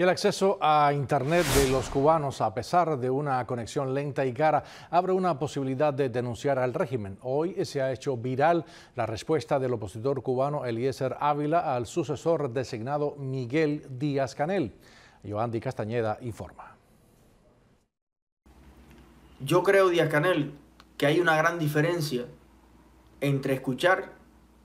Y el acceso a Internet de los cubanos, a pesar de una conexión lenta y cara, abre una posibilidad de denunciar al régimen. Hoy se ha hecho viral la respuesta del opositor cubano Eliezer Ávila al sucesor designado Miguel Díaz Canel. Di Castañeda informa. Yo creo, Díaz Canel, que hay una gran diferencia entre escuchar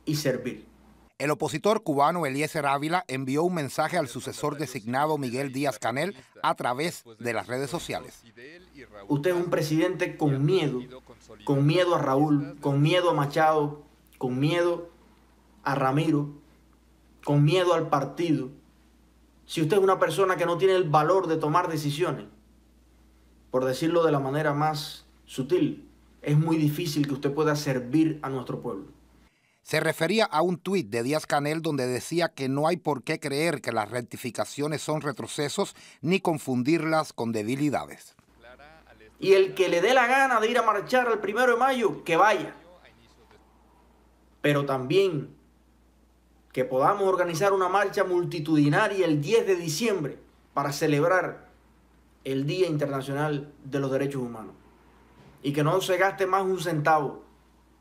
y servir. El opositor cubano Eliezer Ávila envió un mensaje al sucesor designado Miguel Díaz Canel a través de las redes sociales. Usted es un presidente con miedo, con miedo a Raúl, con miedo a Machado, con miedo a Ramiro, con miedo al partido. Si usted es una persona que no tiene el valor de tomar decisiones, por decirlo de la manera más sutil, es muy difícil que usted pueda servir a nuestro pueblo. Se refería a un tuit de Díaz Canel donde decía que no hay por qué creer que las rectificaciones son retrocesos ni confundirlas con debilidades. Y el que le dé la gana de ir a marchar el primero de mayo, que vaya. Pero también que podamos organizar una marcha multitudinaria el 10 de diciembre para celebrar el Día Internacional de los Derechos Humanos. Y que no se gaste más un centavo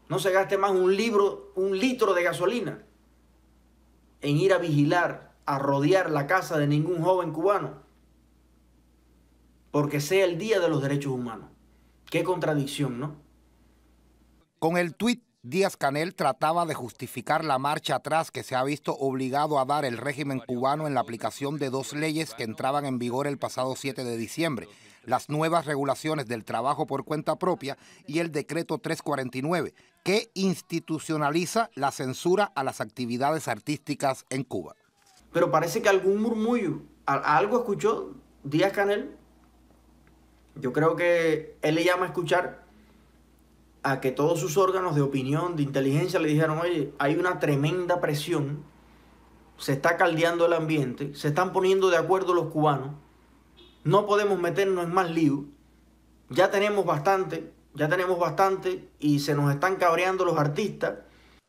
no se gaste más un, libro, un litro de gasolina en ir a vigilar, a rodear la casa de ningún joven cubano, porque sea el Día de los Derechos Humanos. Qué contradicción, ¿no? Con el tuit, Díaz Canel trataba de justificar la marcha atrás que se ha visto obligado a dar el régimen cubano en la aplicación de dos leyes que entraban en vigor el pasado 7 de diciembre, las nuevas regulaciones del trabajo por cuenta propia y el decreto 349, que institucionaliza la censura a las actividades artísticas en Cuba. Pero parece que algún murmullo, algo escuchó Díaz Canel. Yo creo que él le llama a escuchar a que todos sus órganos de opinión, de inteligencia, le dijeron, oye, hay una tremenda presión, se está caldeando el ambiente, se están poniendo de acuerdo los cubanos no podemos meternos en más lío. Ya tenemos bastante, ya tenemos bastante y se nos están cabreando los artistas.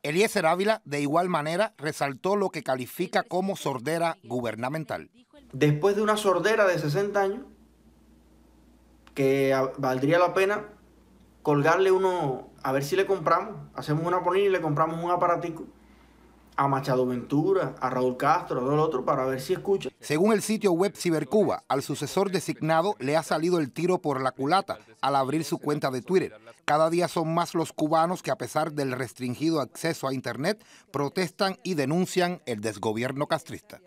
Eliezer Ávila, de igual manera, resaltó lo que califica como sordera gubernamental. Después de una sordera de 60 años, que valdría la pena colgarle uno, a ver si le compramos, hacemos una polina y le compramos un aparatico a Machado Ventura, a Raúl Castro, a todo el otro, para ver si escucha. Según el sitio web Cibercuba, al sucesor designado le ha salido el tiro por la culata al abrir su cuenta de Twitter. Cada día son más los cubanos que a pesar del restringido acceso a Internet, protestan y denuncian el desgobierno castrista.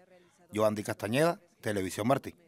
Yoandi Castañeda, Televisión Martín.